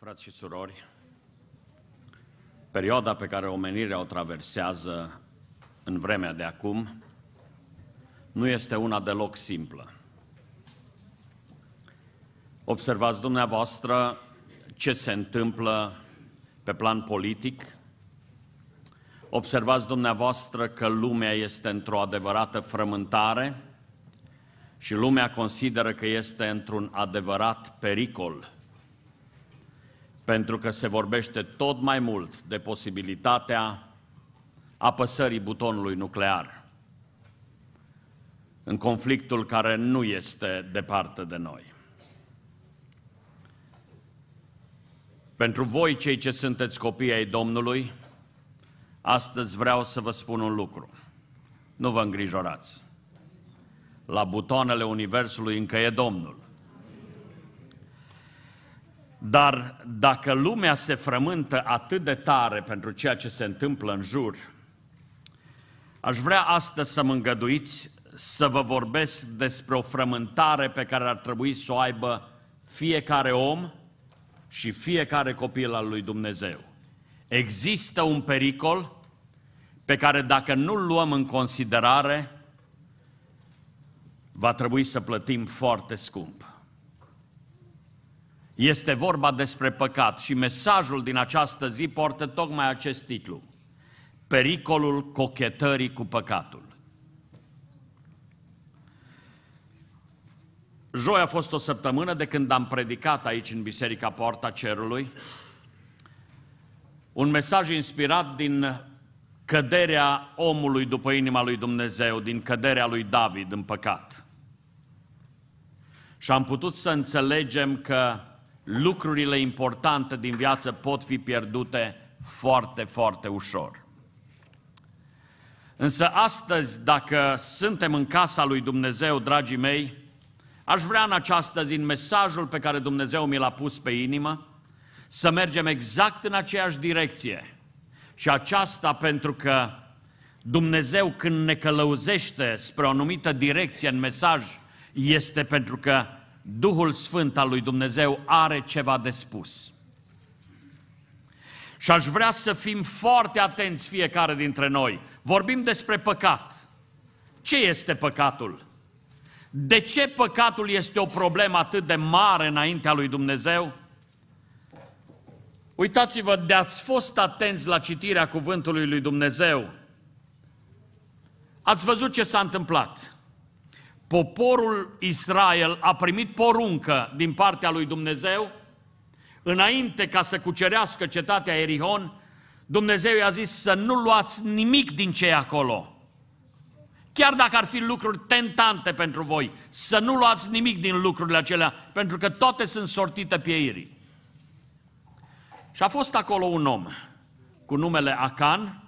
Frați și surori, perioada pe care omenirea o traversează în vremea de acum nu este una deloc simplă. Observați dumneavoastră ce se întâmplă pe plan politic, observați dumneavoastră că lumea este într-o adevărată frământare și lumea consideră că este într-un adevărat pericol – pentru că se vorbește tot mai mult de posibilitatea apăsării butonului nuclear în conflictul care nu este departe de noi. Pentru voi, cei ce sunteți copii ai Domnului, astăzi vreau să vă spun un lucru. Nu vă îngrijorați. La butoanele Universului încă e Domnul. Dar dacă lumea se frământă atât de tare pentru ceea ce se întâmplă în jur, aș vrea astăzi să mă îngăduiți să vă vorbesc despre o frământare pe care ar trebui să o aibă fiecare om și fiecare copil al lui Dumnezeu. Există un pericol pe care dacă nu-l luăm în considerare, va trebui să plătim foarte scump. Este vorba despre păcat și mesajul din această zi poartă tocmai acest titlu. Pericolul cochetării cu păcatul. Joi a fost o săptămână de când am predicat aici în Biserica Poarta Cerului un mesaj inspirat din căderea omului după inima lui Dumnezeu, din căderea lui David în păcat. Și am putut să înțelegem că lucrurile importante din viață pot fi pierdute foarte, foarte ușor. Însă astăzi, dacă suntem în casa lui Dumnezeu, dragii mei, aș vrea în această zi, în mesajul pe care Dumnezeu mi l-a pus pe inimă, să mergem exact în aceeași direcție. Și aceasta pentru că Dumnezeu când ne călăuzește spre o anumită direcție în mesaj, este pentru că Duhul Sfânt al lui Dumnezeu are ceva de spus. Și aș vrea să fim foarte atenți fiecare dintre noi. Vorbim despre păcat. Ce este păcatul? De ce păcatul este o problemă atât de mare înaintea lui Dumnezeu? Uitați-vă, de ați fost atenți la citirea cuvântului lui Dumnezeu. Ați văzut ce s-a întâmplat poporul Israel a primit poruncă din partea lui Dumnezeu, înainte ca să cucerească cetatea Erihon, Dumnezeu i-a zis să nu luați nimic din ce acolo. Chiar dacă ar fi lucruri tentante pentru voi, să nu luați nimic din lucrurile acelea, pentru că toate sunt sortite pieirii. Și a fost acolo un om cu numele Acan,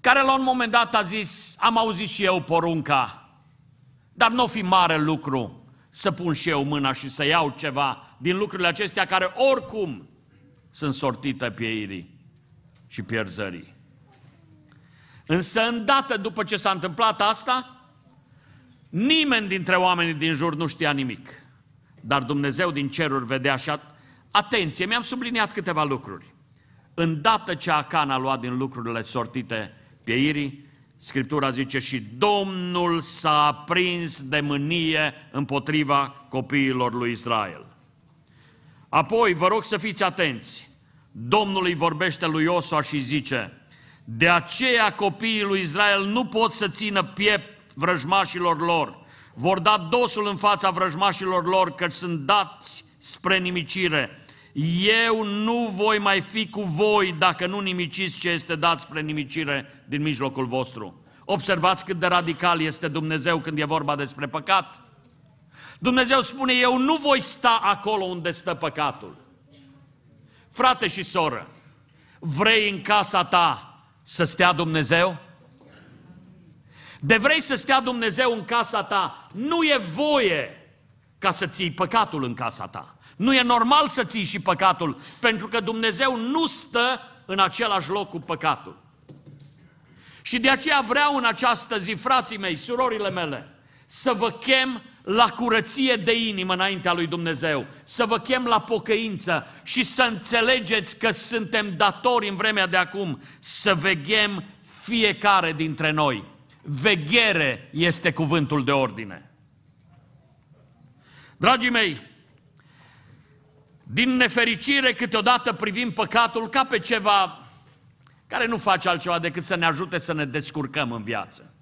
care la un moment dat a zis, am auzit și eu porunca dar nu o fi mare lucru să pun și eu mâna și să iau ceva din lucrurile acestea care oricum sunt sortite pieirii și pierzării. Însă îndată după ce s-a întâmplat asta, nimeni dintre oamenii din jur nu știa nimic. Dar Dumnezeu din ceruri vedea așa. Atenție, mi-am subliniat câteva lucruri. Îndată ce Acan a luat din lucrurile sortite pieirii, Scriptura zice, și Domnul s-a prins de mânie împotriva copiilor lui Israel. Apoi, vă rog să fiți atenți. Domnul îi vorbește lui Iosua și zice, de aceea copiii lui Israel nu pot să țină piept vrăjmașilor lor. Vor da dosul în fața vrăjmașilor lor, căci sunt dați spre nimicire eu nu voi mai fi cu voi dacă nu nimiciți ce este dat spre nimicire din mijlocul vostru. Observați cât de radical este Dumnezeu când e vorba despre păcat. Dumnezeu spune, eu nu voi sta acolo unde stă păcatul. Frate și soră, vrei în casa ta să stea Dumnezeu? De vrei să stea Dumnezeu în casa ta, nu e voie ca să ții păcatul în casa ta. Nu e normal să ții și păcatul, pentru că Dumnezeu nu stă în același loc cu păcatul. Și de aceea vreau în această zi, frații mei, surorile mele, să vă chem la curăție de inimă înaintea lui Dumnezeu, să vă chem la pocăință și să înțelegeți că suntem datori în vremea de acum să veghem fiecare dintre noi. Veghere este cuvântul de ordine. Dragii mei, din nefericire, câteodată privim păcatul ca pe ceva care nu face altceva decât să ne ajute să ne descurcăm în viață.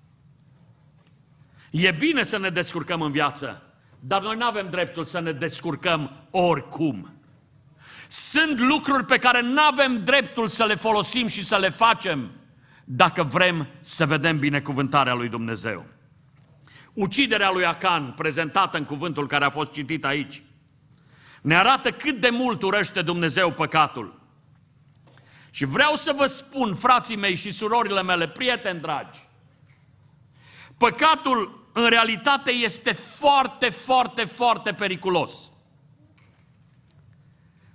E bine să ne descurcăm în viață, dar noi nu avem dreptul să ne descurcăm oricum. Sunt lucruri pe care nu avem dreptul să le folosim și să le facem dacă vrem să vedem binecuvântarea lui Dumnezeu. Uciderea lui Acan, prezentată în cuvântul care a fost citit aici, ne arată cât de mult urăște Dumnezeu păcatul. Și vreau să vă spun, frații mei și surorile mele, prieteni dragi, păcatul în realitate este foarte, foarte, foarte periculos.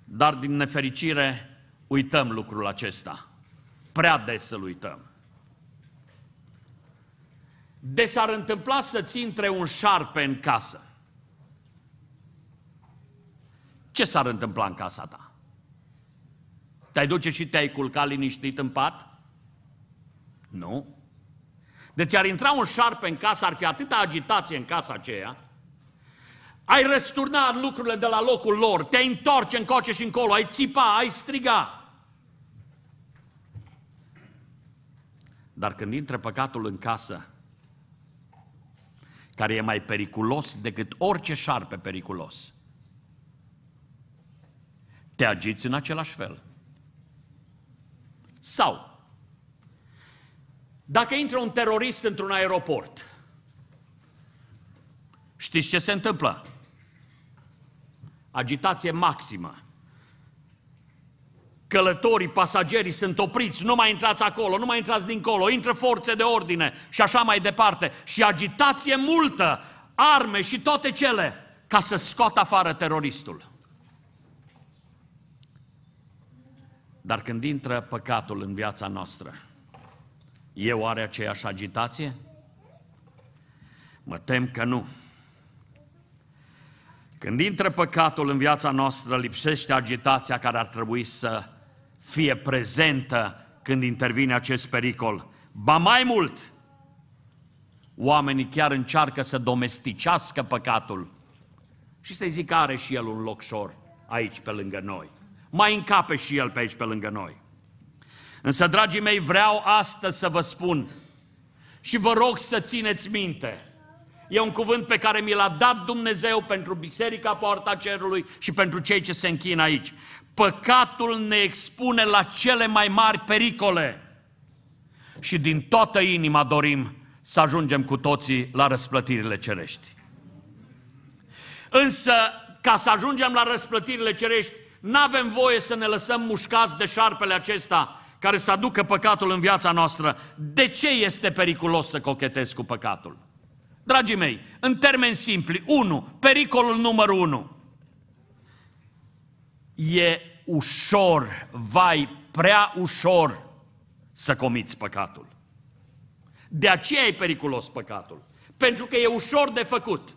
Dar din nefericire uităm lucrul acesta. Prea des să-l uităm. De s-ar întâmpla să ții între un șarpe în casă ce s-ar întâmpla în casa ta? Te-ai duce și te-ai culca liniștit în pat? Nu. Deci ar intra un șarpe în casă, ar fi atâta agitație în casa aceea, ai răsturna lucrurile de la locul lor, te întorci încoace și încolo, ai țipa, ai striga. Dar când intră păcatul în casă, care e mai periculos decât orice șarpe periculos, te agiți în același fel. Sau, dacă intră un terorist într-un aeroport, știți ce se întâmplă? Agitație maximă. Călătorii, pasagerii sunt opriți, nu mai intrați acolo, nu mai intrați dincolo, intră forțe de ordine și așa mai departe. Și agitație multă, arme și toate cele, ca să scoată afară teroristul. Dar când intră păcatul în viața noastră, e oare aceeași agitație? Mă tem că nu. Când intră păcatul în viața noastră, lipsește agitația care ar trebui să fie prezentă când intervine acest pericol. Ba mai mult, oamenii chiar încearcă să domesticească păcatul și să-i zică are și el un locșor aici pe lângă noi mai încape și el pe aici, pe lângă noi. Însă, dragii mei, vreau astăzi să vă spun și vă rog să țineți minte. E un cuvânt pe care mi l-a dat Dumnezeu pentru Biserica Poarta Cerului și pentru cei ce se închină aici. Păcatul ne expune la cele mai mari pericole. Și din toată inima dorim să ajungem cu toții la răsplătirile cerești. Însă, ca să ajungem la răsplătirile cerești, N-avem voie să ne lăsăm mușcați de șarpele acesta care să aducă păcatul în viața noastră. De ce este periculos să cochetezi cu păcatul? Dragii mei, în termeni simpli, 1. Pericolul numărul 1. E ușor, vai, prea ușor să comiți păcatul. De aceea e periculos păcatul. Pentru că e ușor de făcut.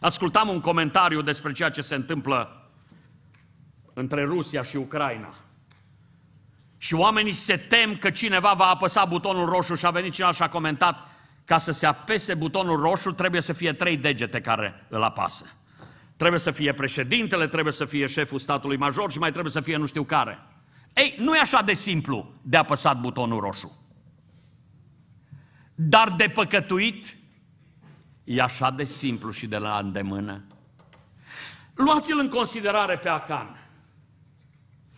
Ascultam un comentariu despre ceea ce se întâmplă între Rusia și Ucraina. Și oamenii se tem că cineva va apăsa butonul roșu și a venit cineva și a comentat ca să se apese butonul roșu trebuie să fie trei degete care îl apasă. Trebuie să fie președintele, trebuie să fie șeful statului major și mai trebuie să fie nu știu care. Ei, nu e așa de simplu de apăsat butonul roșu. Dar de păcătuit e așa de simplu și de la îndemână. Luați-l în considerare pe Acan.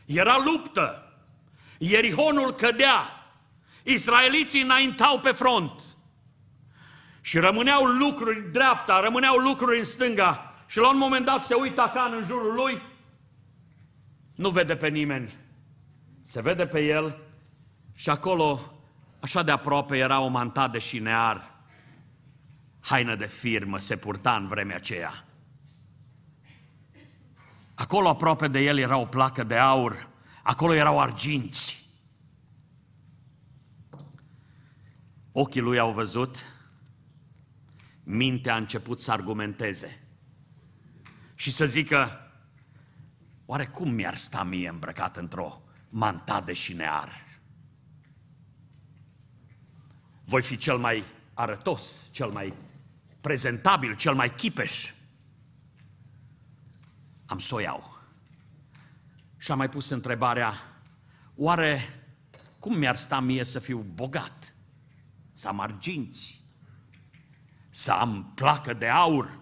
Era luptă. Ierihonul cădea. Israeliții înaintau pe front. Și rămâneau lucruri în dreapta, rămâneau lucruri în stânga. Și la un moment dat se uită Acan în jurul lui. Nu vede pe nimeni. Se vede pe el și acolo, așa de aproape, era o mantă de șinear. Haină de firmă se purta în vremea aceea. Acolo aproape de el era o placă de aur, acolo erau arginți. Ochii lui au văzut, mintea a început să argumenteze și să zică, oare cum mi-ar sta mie îmbrăcat într-o manta de șinear? Voi fi cel mai arătos, cel mai prezentabil, cel mai chipeș am să o iau. Și am mai pus întrebarea, oare cum mi-ar sta mie să fiu bogat? Să am arginți? Să am placă de aur?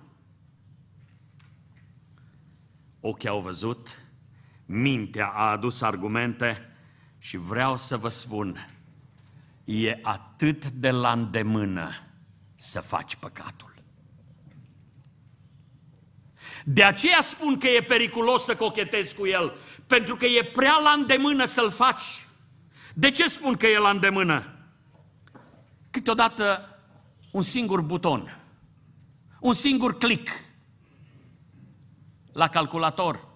Ochii au văzut, mintea a adus argumente și vreau să vă spun, e atât de la îndemână să faci păcatul. De aceea spun că e periculos să cochetezi cu el, pentru că e prea la îndemână să-l faci. De ce spun că e la îndemână? Câteodată un singur buton, un singur click la calculator,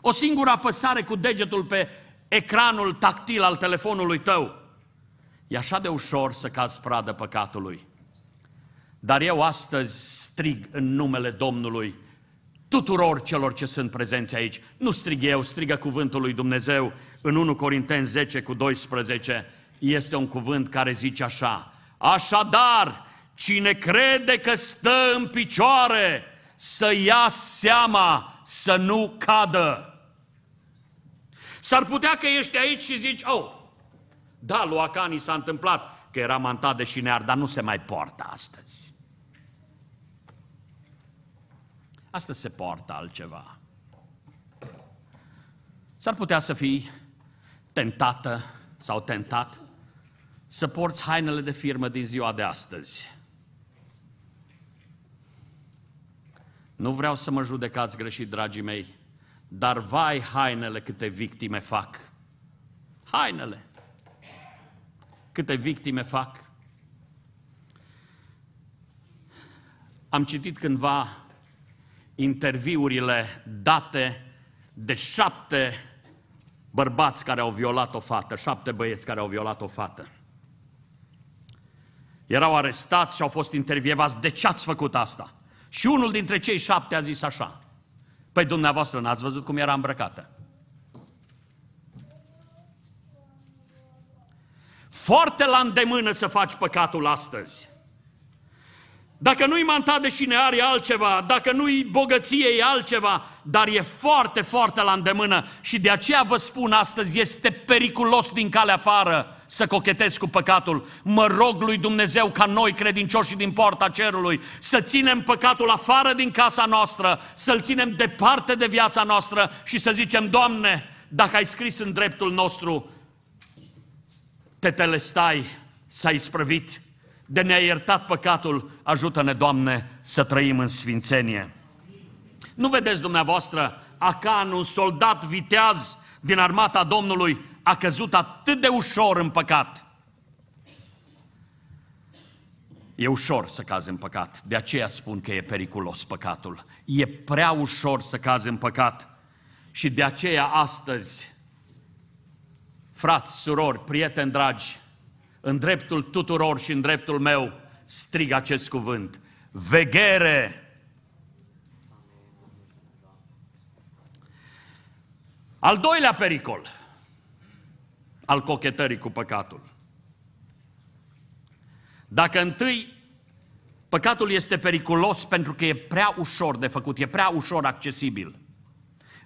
o singură apăsare cu degetul pe ecranul tactil al telefonului tău. E așa de ușor să cazi pradă păcatului. Dar eu astăzi strig în numele Domnului tuturor celor ce sunt prezenți aici. Nu strig eu, strigă cuvântul lui Dumnezeu în 1 Corinten 10 cu 12. Este un cuvânt care zice așa, Așadar, cine crede că stă în picioare, să ia seama să nu cadă. S-ar putea că ești aici și zici, oh, da, lui Acani s-a întâmplat că era mantat de șinear, dar nu se mai poartă astăzi. Asta se poartă altceva. S-ar putea să fii tentată sau tentat să porți hainele de firmă din ziua de astăzi. Nu vreau să mă judecați greșit, dragii mei, dar vai hainele câte victime fac. Hainele! Câte victime fac. Am citit cândva interviurile date de șapte bărbați care au violat o fată, șapte băieți care au violat o fată. Erau arestați și au fost intervievați. De ce ați făcut asta? Și unul dintre cei șapte a zis așa. Păi dumneavoastră n-ați văzut cum era îmbrăcată. Foarte la îndemână să faci păcatul astăzi. Dacă nu-i de cine e altceva, dacă nu-i bogăție, e altceva, dar e foarte, foarte la îndemână și de aceea vă spun astăzi, este periculos din calea afară să cochetezi cu păcatul. Mă rog lui Dumnezeu ca noi, credincioșii din poarta cerului, să ținem păcatul afară din casa noastră, să-l ținem departe de viața noastră și să zicem, Doamne, dacă ai scris în dreptul nostru, te telestai, s-ai sprăvit, de ne-a iertat păcatul, ajută-ne, Doamne, să trăim în sfințenie. Nu vedeți dumneavoastră, Acan, un soldat viteaz din armata Domnului, a căzut atât de ușor în păcat. E ușor să cazi în păcat, de aceea spun că e periculos păcatul. E prea ușor să cazi în păcat. Și de aceea astăzi, frați, surori, prieteni dragi, în dreptul tuturor și în dreptul meu, strig acest cuvânt. Veghere! Al doilea pericol al cochetării cu păcatul. Dacă întâi păcatul este periculos pentru că e prea ușor de făcut, e prea ușor accesibil.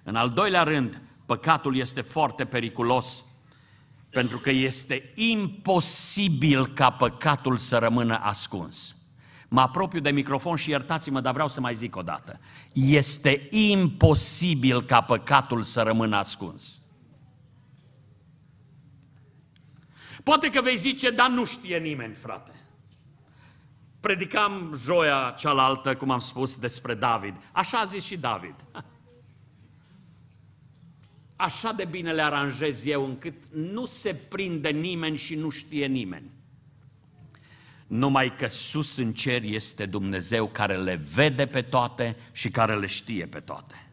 În al doilea rând, păcatul este foarte periculos pentru că este imposibil ca păcatul să rămână ascuns. Mă apropiu de microfon și iertați-mă, dar vreau să mai zic o dată. Este imposibil ca păcatul să rămână ascuns. Poate că vei zice, dar nu știe nimeni, frate. Predicam joia cealaltă, cum am spus, despre David. Așa a zis și David. așa de bine le aranjez eu încât nu se prinde nimeni și nu știe nimeni. Numai că sus în cer este Dumnezeu care le vede pe toate și care le știe pe toate.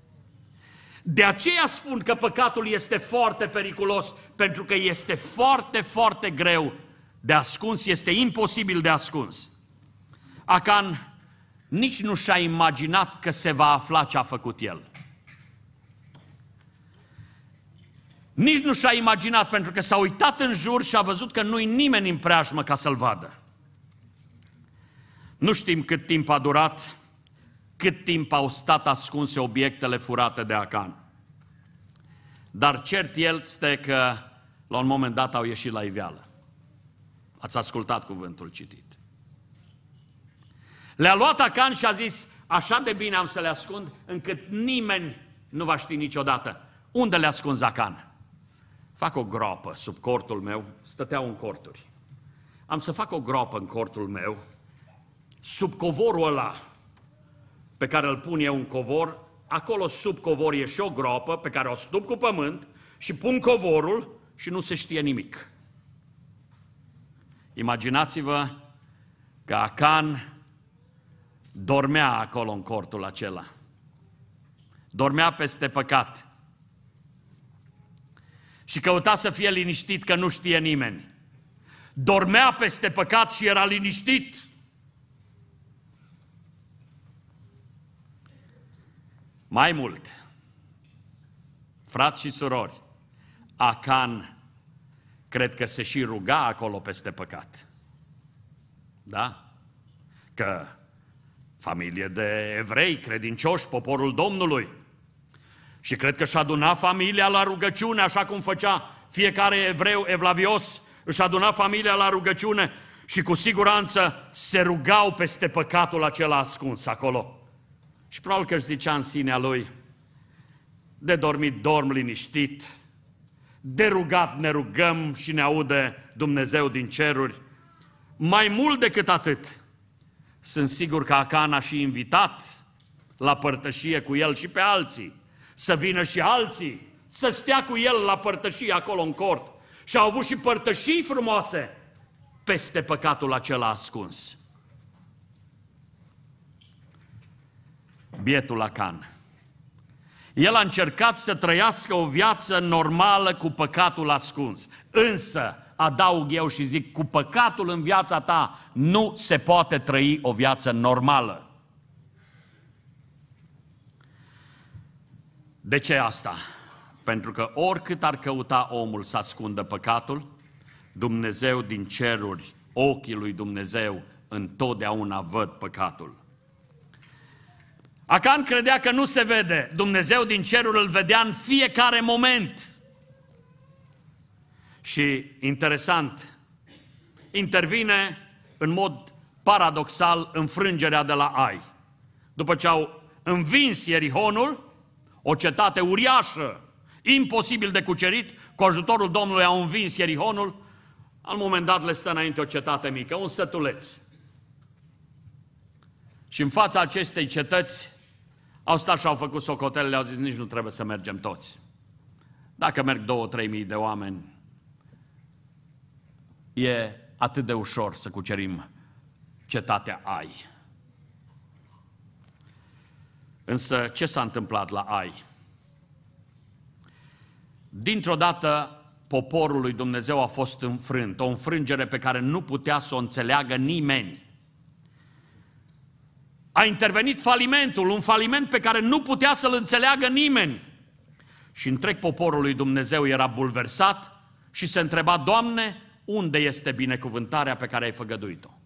De aceea spun că păcatul este foarte periculos, pentru că este foarte, foarte greu de ascuns, este imposibil de ascuns. Acan nici nu și-a imaginat că se va afla ce a făcut el. Nici nu și-a imaginat, pentru că s-a uitat în jur și a văzut că nu-i nimeni în preajmă ca să-l vadă. Nu știm cât timp a durat, cât timp au stat ascunse obiectele furate de Acan. Dar cert el este că la un moment dat au ieșit la iveală. Ați ascultat cuvântul citit. Le-a luat Acan și a zis, așa de bine am să le ascund, încât nimeni nu va ști niciodată unde le ascund Acan fac o groapă sub cortul meu, stăteau în corturi. Am să fac o groapă în cortul meu, sub covorul ăla pe care îl pun eu un covor, acolo sub covor e și o groapă pe care o stup cu pământ și pun covorul și nu se știe nimic. Imaginați-vă că Acan dormea acolo în cortul acela. Dormea peste păcat și căuta să fie liniștit că nu știe nimeni. Dormea peste păcat și era liniștit. Mai mult, frați și surori, Acan cred că se și ruga acolo peste păcat. Da? Că familie de evrei, credincioși, poporul Domnului – și cred că și aduna familia la rugăciune, așa cum făcea fiecare evreu evlavios, își aduna familia la rugăciune și cu siguranță se rugau peste păcatul acela ascuns acolo. Și probabil că își zicea în sinea lui, de dormit dorm liniștit, de rugat ne rugăm și ne aude Dumnezeu din ceruri. Mai mult decât atât, sunt sigur că Acana și invitat la părtășie cu el și pe alții să vină și alții, să stea cu el la părtășie acolo în cort. Și au avut și părtășii frumoase peste păcatul acela ascuns. Bietul Acan. El a încercat să trăiască o viață normală cu păcatul ascuns. Însă, adaug eu și zic, cu păcatul în viața ta nu se poate trăi o viață normală. De ce asta? Pentru că oricât ar căuta omul să ascundă păcatul, Dumnezeu din ceruri, ochii lui Dumnezeu întotdeauna văd păcatul. Acan credea că nu se vede. Dumnezeu din cerul îl vedea în fiecare moment. Și interesant, intervine în mod paradoxal înfrângerea de la Ai. După ce au învins Ierihonul, o cetate uriașă, imposibil de cucerit, cu ajutorul Domnului au învins Ierihonul, Al moment dat le stă înainte o cetate mică, un sătuleț. Și în fața acestei cetăți au stat și au făcut socotelele, au zis, nici nu trebuie să mergem toți. Dacă merg două, trei mii de oameni, e atât de ușor să cucerim cetatea Ai. Însă ce s-a întâmplat la Ai? Dintr-o dată, poporul lui Dumnezeu a fost înfrânt, o înfrângere pe care nu putea să o înțeleagă nimeni. A intervenit falimentul, un faliment pe care nu putea să-l înțeleagă nimeni. Și întreg poporul lui Dumnezeu era bulversat și se întreba, Doamne, unde este binecuvântarea pe care ai făgăduit-o?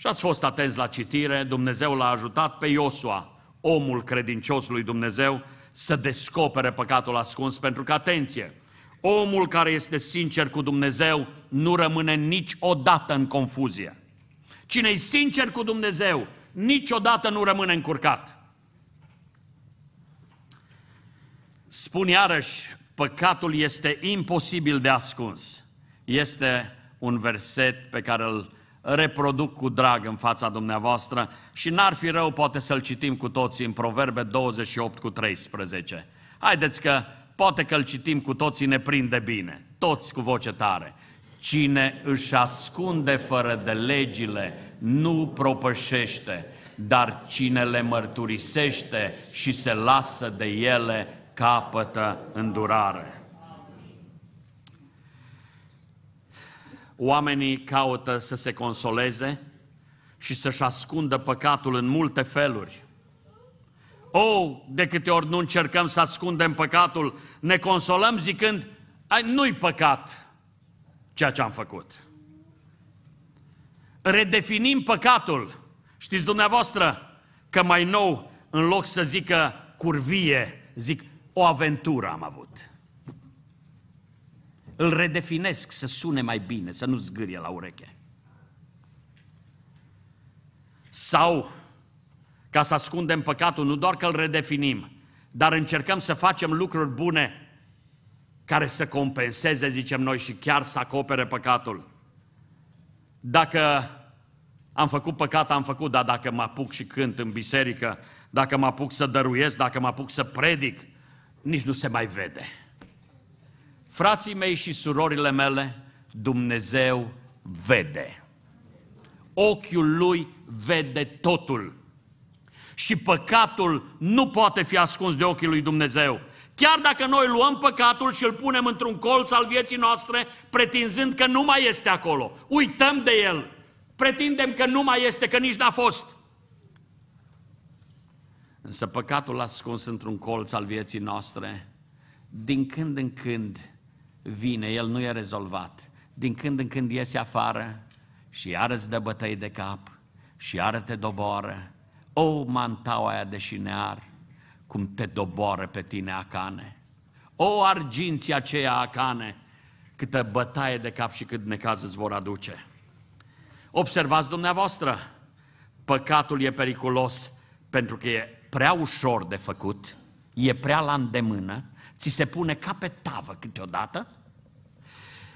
Și ați fost atenți la citire, Dumnezeu l-a ajutat pe Iosua, omul credincios lui Dumnezeu, să descopere păcatul ascuns, pentru că, atenție, omul care este sincer cu Dumnezeu nu rămâne niciodată în confuzie. Cine e sincer cu Dumnezeu, niciodată nu rămâne încurcat. Spun iarăși, păcatul este imposibil de ascuns. Este un verset pe care îl reproduc cu drag în fața dumneavoastră și n-ar fi rău poate să-l citim cu toții în Proverbe 28 cu 13. Haideți că poate că-l citim cu toții ne prinde bine, toți cu voce tare. Cine își ascunde fără de legile nu propășește, dar cine le mărturisește și se lasă de ele capătă îndurare. Oamenii caută să se consoleze și să-și ascundă păcatul în multe feluri. O, oh, de câte ori nu încercăm să ascundem păcatul, ne consolăm zicând, nu-i păcat ceea ce am făcut. Redefinim păcatul. Știți dumneavoastră că mai nou, în loc să zică curvie, zic o aventură am avut. Îl redefinesc să sune mai bine, să nu zgârie la ureche. Sau, ca să ascundem păcatul, nu doar că îl redefinim, dar încercăm să facem lucruri bune care să compenseze, zicem noi, și chiar să acopere păcatul. Dacă am făcut păcat, am făcut, dar dacă mă apuc și cânt în biserică, dacă mă apuc să dăruiesc, dacă mă apuc să predic, nici nu se mai vede. Frații mei și surorile mele, Dumnezeu vede. Ochiul lui vede totul. Și păcatul nu poate fi ascuns de ochii lui Dumnezeu. Chiar dacă noi luăm păcatul și îl punem într-un colț al vieții noastre, pretinzând că nu mai este acolo, uităm de el, pretindem că nu mai este, că nici n-a fost. Însă păcatul ascuns într-un colț al vieții noastre, din când în când, vine, el nu e rezolvat. Din când în când iese afară și iarăți de dă bătăi de cap și iară te doboară. O, mantaua aia de șinear, cum te doboară pe tine acane. O, arginții aceia acane, câtă bătaie de cap și cât necaz îți vor aduce. Observați dumneavoastră, păcatul e periculos pentru că e prea ușor de făcut, e prea la îndemână ți se pune ca pe tavă câteodată.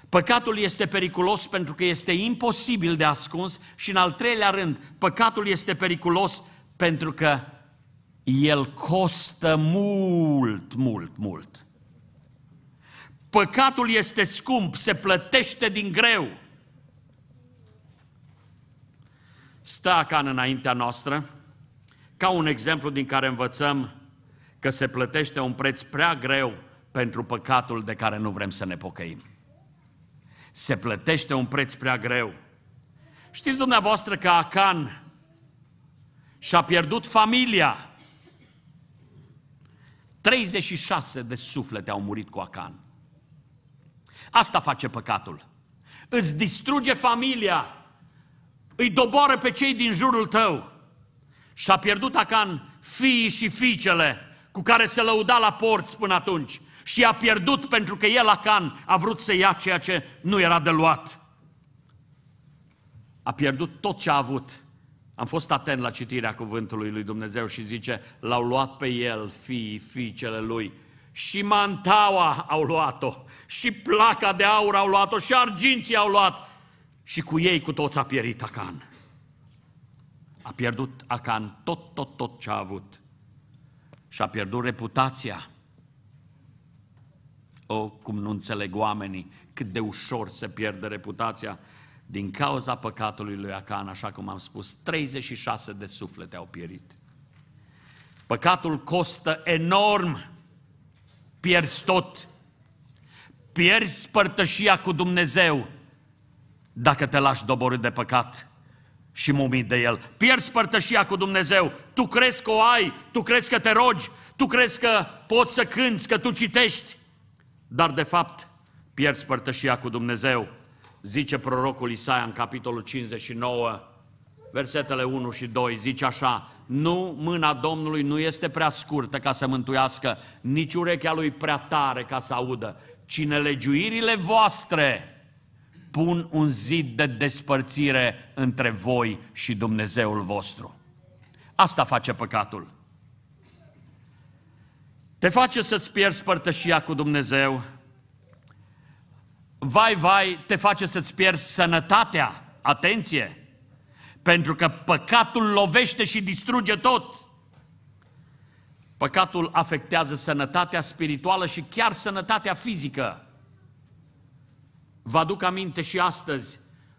Păcatul este periculos pentru că este imposibil de ascuns și în al treilea rând, păcatul este periculos pentru că el costă mult, mult, mult. Păcatul este scump, se plătește din greu. Stă Acan înaintea noastră, ca un exemplu din care învățăm că se plătește un preț prea greu pentru păcatul de care nu vrem să ne pocăim. Se plătește un preț prea greu. Știți dumneavoastră că Acan și-a pierdut familia. 36 de suflete au murit cu Acan. Asta face păcatul. Îți distruge familia, îi doboară pe cei din jurul tău. Și-a pierdut Acan fiii și fiicele cu care se lăuda la porți până atunci și a pierdut pentru că el, Acan, a vrut să ia ceea ce nu era de luat. A pierdut tot ce a avut. Am fost atent la citirea cuvântului lui Dumnezeu și zice, l-au luat pe el fiii, fiicele lui, și mantaua au luat-o, și placa de aur au luat-o, și arginții au luat, și cu ei cu toți a pierit Acan. A pierdut Acan tot, tot, tot ce a avut și-a pierdut reputația. O, cum nu înțeleg oamenii cât de ușor se pierde reputația din cauza păcatului lui Acan, așa cum am spus, 36 de suflete au pierit. Păcatul costă enorm, pierzi tot, pierzi părtășia cu Dumnezeu dacă te lași doborât de păcat și mumii de el. Pierzi părtășia cu Dumnezeu, tu crezi că o ai, tu crezi că te rogi, tu crezi că poți să cânți, că tu citești, dar de fapt pierzi părtășia cu Dumnezeu. Zice prorocul Isaia în capitolul 59, versetele 1 și 2, zice așa, nu, mâna Domnului nu este prea scurtă ca să mântuiască, nici urechea lui prea tare ca să audă, ci nelegiuirile voastre pun un zid de despărțire între voi și Dumnezeul vostru. Asta face păcatul. Te face să-ți pierzi părtășia cu Dumnezeu. Vai, vai, te face să-ți pierzi sănătatea. Atenție! Pentru că păcatul lovește și distruge tot. Păcatul afectează sănătatea spirituală și chiar sănătatea fizică. Vă aduc aminte și astăzi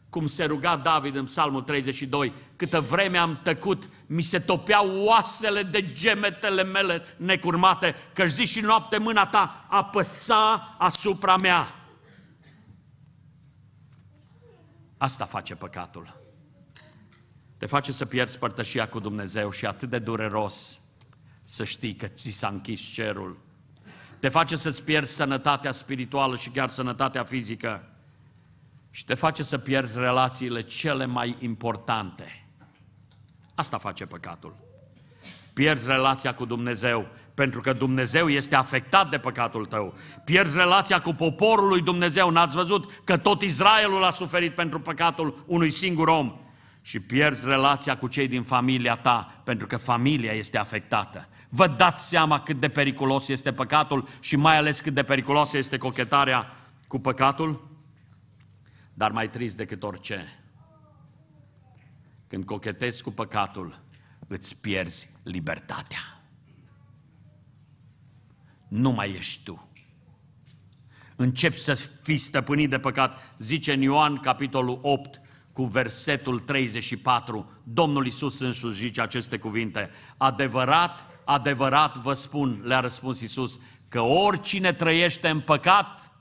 cum se ruga David în Psalmul 32, câtă vreme am tăcut, mi se topeau oasele de gemetele mele necurmate, că zi și noapte mâna ta apăsa asupra mea. Asta face păcatul. Te face să pierzi părtășia cu Dumnezeu și atât de dureros să știi că ți s-a închis cerul. Te face să-ți pierzi sănătatea spirituală și chiar sănătatea fizică și te face să pierzi relațiile cele mai importante. Asta face păcatul. Pierzi relația cu Dumnezeu, pentru că Dumnezeu este afectat de păcatul tău. Pierzi relația cu poporul lui Dumnezeu. N-ați văzut că tot Israelul a suferit pentru păcatul unui singur om. Și pierzi relația cu cei din familia ta, pentru că familia este afectată. Vă dați seama cât de periculos este păcatul și mai ales cât de periculoasă este cochetarea cu păcatul? Dar mai trist decât orice, când cochetezi cu păcatul, îți pierzi libertatea. Nu mai ești tu. Începi să fii stăpânit de păcat. Zice în Ioan, capitolul 8, cu versetul 34, Domnul Iisus însuși zice aceste cuvinte. Adevărat, adevărat vă spun, le-a răspuns Iisus, că oricine trăiește în păcat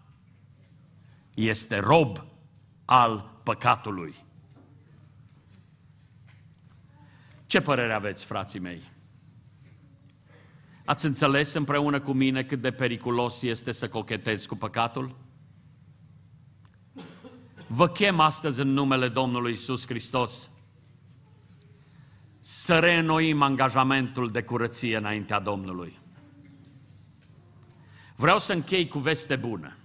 este rob al păcatului. Ce părere aveți, frații mei? Ați înțeles împreună cu mine cât de periculos este să cochetezi cu păcatul? Vă chem astăzi în numele Domnului Isus Hristos să reînnoim angajamentul de curăție înaintea Domnului. Vreau să închei cu veste bună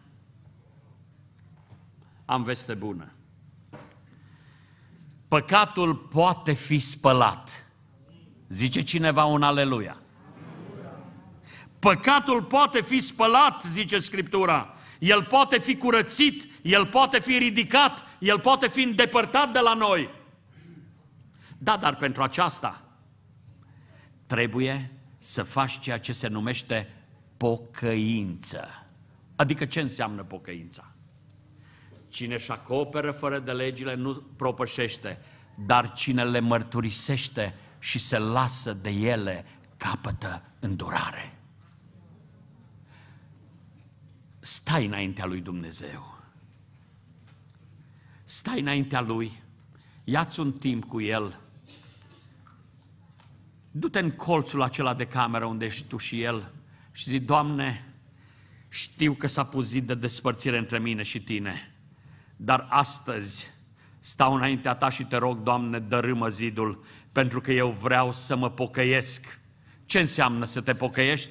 am veste bună. Păcatul poate fi spălat. Zice cineva un aleluia. Păcatul poate fi spălat, zice Scriptura. El poate fi curățit, el poate fi ridicat, el poate fi îndepărtat de la noi. Da, dar pentru aceasta trebuie să faci ceea ce se numește pocăință. Adică ce înseamnă pocăința? Cine își acoperă fără de legile nu propășește, dar cine le mărturisește și se lasă de ele capătă îndurare. Stai înaintea lui Dumnezeu. Stai înaintea lui, ia-ți un timp cu el, du-te în colțul acela de cameră unde ești tu și el și zi, Doamne, știu că s-a puzit de despărțire între mine și tine dar astăzi stau înaintea ta și te rog, Doamne, dărâmă zidul, pentru că eu vreau să mă pocăiesc. Ce înseamnă să te pocăiești?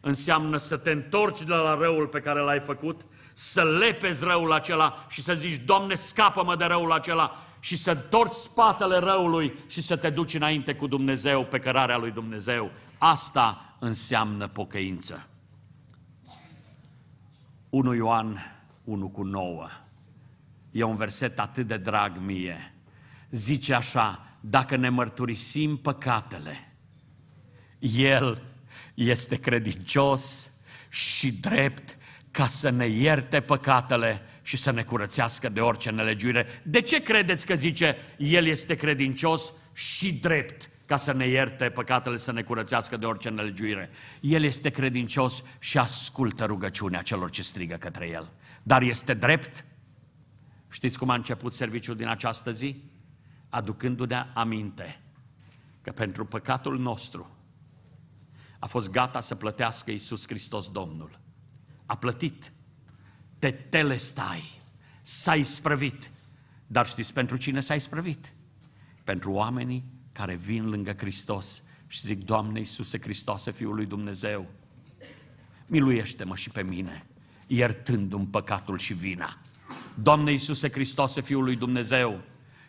Înseamnă să te întorci de la răul pe care l-ai făcut, să lepezi răul acela și să zici, Doamne, scapă-mă de răul acela și să întorci spatele răului și să te duci înainte cu Dumnezeu, pe cărarea lui Dumnezeu. Asta înseamnă pocăință. 1 Ioan 1 cu 9. E un verset atât de drag mie. Zice așa, dacă ne mărturisim păcatele, El este credincios și drept ca să ne ierte păcatele și să ne curățească de orice nelegiuire. De ce credeți că zice El este credincios și drept ca să ne ierte păcatele, să ne curățească de orice nelegiuire? El este credincios și ascultă rugăciunea celor ce strigă către El. Dar este drept Știți cum a început serviciul din această zi? Aducându-ne aminte că pentru păcatul nostru a fost gata să plătească Iisus Hristos Domnul. A plătit. Te telestai. S-a isprăvit. Dar știți pentru cine s-a isprăvit? Pentru oamenii care vin lângă Hristos și zic, Doamne Iisuse Hristoase, Fiul lui Dumnezeu, miluiește-mă și pe mine, iertându-mi păcatul și vina. Doamne Iisuse Hristoase, Fiul lui Dumnezeu,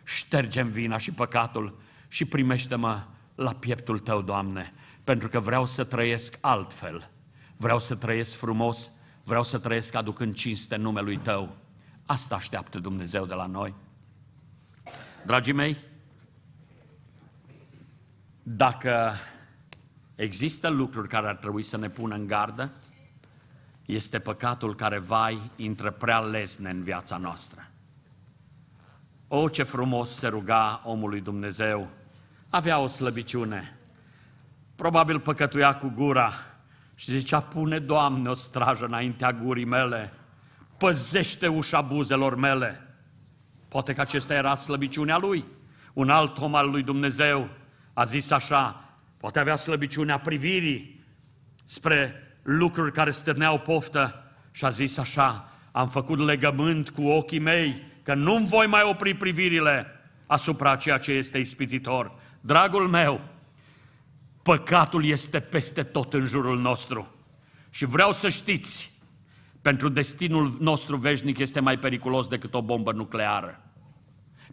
ștergem vina și păcatul și primește-mă la pieptul Tău, Doamne, pentru că vreau să trăiesc altfel, vreau să trăiesc frumos, vreau să trăiesc aducând cinste numelui Tău. Asta așteaptă Dumnezeu de la noi. Dragii mei, dacă există lucruri care ar trebui să ne pună în gardă, este păcatul care, vai, intră prea lesne în viața noastră. O, ce frumos se ruga omului Dumnezeu! Avea o slăbiciune. Probabil păcătuia cu gura și zicea, pune, Doamne, o strajă înaintea gurii mele, păzește ușa buzelor mele. Poate că acesta era slăbiciunea lui. Un alt om al lui Dumnezeu a zis așa, poate avea slăbiciunea privirii spre lucruri care stârneau poftă și a zis așa, am făcut legământ cu ochii mei că nu-mi voi mai opri privirile asupra ceea ce este ispititor. Dragul meu, păcatul este peste tot în jurul nostru. Și vreau să știți, pentru destinul nostru veșnic este mai periculos decât o bombă nucleară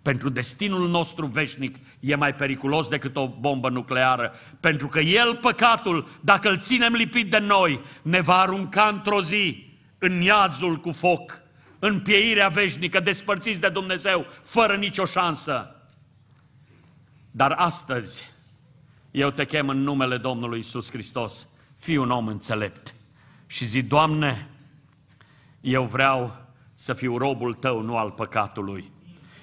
pentru destinul nostru veșnic e mai periculos decât o bombă nucleară, pentru că el, păcatul, dacă îl ținem lipit de noi, ne va arunca într-o zi în iazul cu foc, în pieirea veșnică, despărțiți de Dumnezeu, fără nicio șansă. Dar astăzi, eu te chem în numele Domnului Isus Hristos, fii un om înțelept și zi, Doamne, eu vreau să fiu robul tău, nu al păcatului.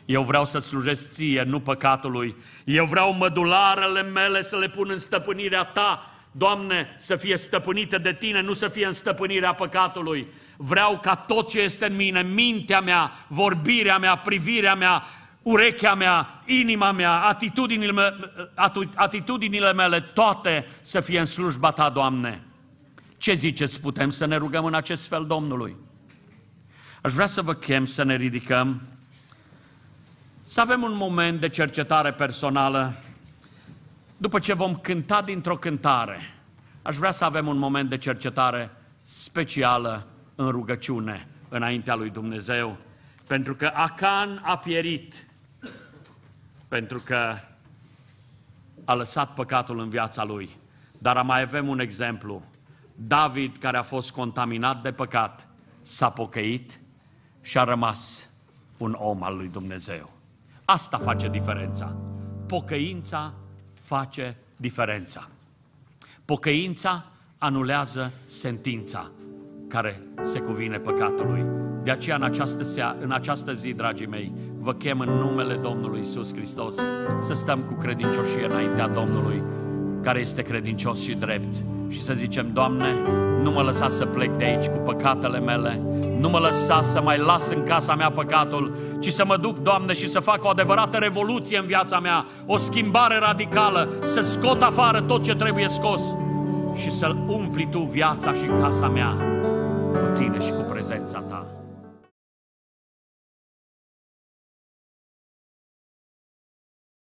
Eu vreau să slujesc ție, nu păcatului. Eu vreau mădularele mele să le pun în stăpânirea ta, Doamne, să fie stăpânite de Tine, nu să fie în stăpânirea păcatului. Vreau ca tot ce este în mine, mintea mea, vorbirea mea, privirea mea, urechea mea, inima mea, atitudinile mele, atitudinile mele toate să fie în slujba Ta, Doamne. Ce ziceți, putem să ne rugăm în acest fel Domnului? Aș vrea să vă chem să ne ridicăm să avem un moment de cercetare personală. După ce vom cânta dintr-o cântare, aș vrea să avem un moment de cercetare specială în rugăciune înaintea lui Dumnezeu, pentru că Acan a pierit, pentru că a lăsat păcatul în viața lui. Dar mai avem un exemplu. David, care a fost contaminat de păcat, s-a pocăit și a rămas un om al lui Dumnezeu. Asta face diferența. Pocăința face diferența. Pocăința anulează sentința care se cuvine păcatului. De aceea, în această, sea, în această zi, dragii mei, vă chem în numele Domnului Isus Hristos să stăm cu credincioșie înaintea Domnului, care este credincios și drept și să zicem, Doamne, nu mă lăsa să plec de aici cu păcatele mele, nu mă lăsa să mai las în casa mea păcatul, ci să mă duc, Doamne, și să fac o adevărată revoluție în viața mea, o schimbare radicală, să scot afară tot ce trebuie scos și să-L umpli Tu viața și casa mea cu Tine și cu prezența Ta.